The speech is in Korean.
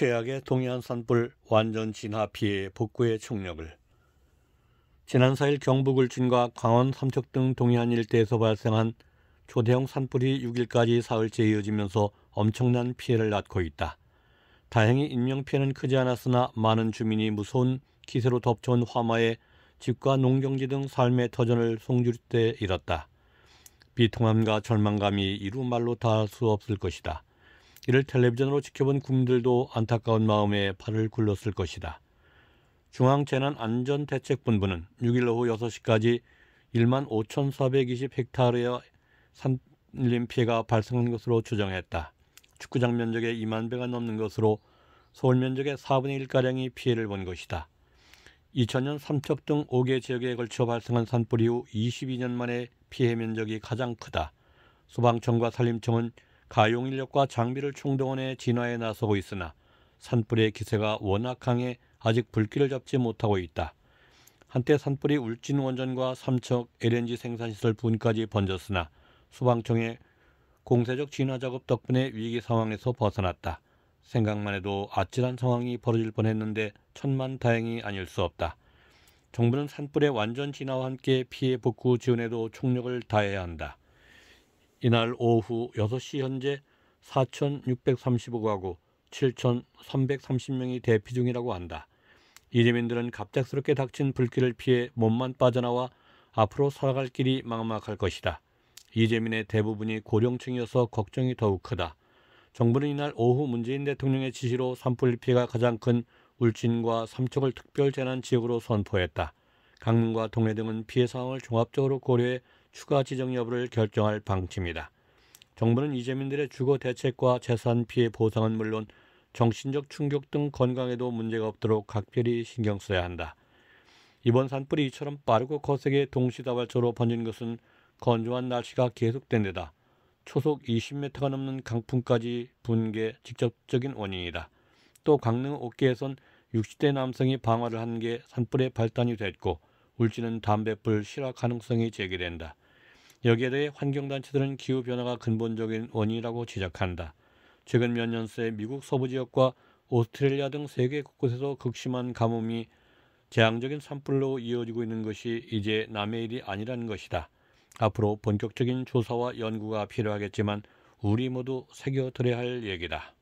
최악의 동해안 산불 완전 진화 피해 복구에 총력을 지난 4일 경북 울진과 강원 삼척 등 동해안 일대에서 발생한 초대형 산불이 6일까지 사흘째 이어지면서 엄청난 피해를 낳고 있다. 다행히 인명피해는 크지 않았으나 많은 주민이 무서운 기세로 덮쳐온 화마에 집과 농경지 등 삶의 터전을 송주리때 잃었다. 비통함과 절망감이 이루 말로 다수 없을 것이다. 이를 텔레비전으로 지켜본 국민들도 안타까운 마음에 발을 굴렀을 것이다. 중앙재난안전대책본부는 6일 오후 6시까지 1만 5,420 헥타르의 산림 피해가 발생한 것으로 추정했다. 축구장 면적의 2만 배가 넘는 것으로 서울 면적의 4분의 1가량이 피해를 본 것이다. 2000년 삼척 등 5개 지역에 걸쳐 발생한 산불 이후 22년 만에 피해 면적이 가장 크다. 소방청과 산림청은 가용 인력과 장비를 총동원해 진화에 나서고 있으나 산불의 기세가 워낙 강해 아직 불길을 잡지 못하고 있다. 한때 산불이 울진 원전과 삼척 LNG 생산시설 분까지 번졌으나 소방청의 공세적 진화 작업 덕분에 위기 상황에서 벗어났다. 생각만 해도 아찔한 상황이 벌어질 뻔했는데 천만 다행이 아닐 수 없다. 정부는 산불의 완전 진화와 함께 피해 복구 지원에도 총력을 다해야 한다. 이날 오후 6시 현재 4,635가구 7,330명이 대피 중이라고 한다. 이재민들은 갑작스럽게 닥친 불길을 피해 몸만 빠져나와 앞으로 살아갈 길이 막막할 것이다. 이재민의 대부분이 고령층이어서 걱정이 더욱 크다. 정부는 이날 오후 문재인 대통령의 지시로 산불 피해가 가장 큰 울진과 삼척을 특별재난지역으로 선포했다. 강릉과 동해 등은 피해 상황을 종합적으로 고려해 추가 지정 여부를 결정할 방침이다. 정부는 이재민들의 주거 대책과 재산 피해 보상은 물론 정신적 충격 등 건강에도 문제가 없도록 각별히 신경 써야 한다. 이번 산불이 이처럼 빠르고 거세게 동시다발적으로 번진 것은 건조한 날씨가 계속된 데다 초속 20m가 넘는 강풍까지 분게 직접적인 원인이다. 또 강릉 옥계에선 60대 남성이 방화를 한 게 산불의 발단이 됐고 울지는 담뱃불 실화 가능성이 제기된다. 여기에 대해 환경단체들은 기후변화가 근본적인 원인이라고 지적한다. 최근 몇 년새 미국 서부 지역과 오스트레일리아 등 세계 곳곳에서 극심한 가뭄이 재앙적인 산불로 이어지고 있는 것이 이제 남의 일이 아니라는 것이다. 앞으로 본격적인 조사와 연구가 필요하겠지만 우리 모두 새겨들어야 할 얘기다.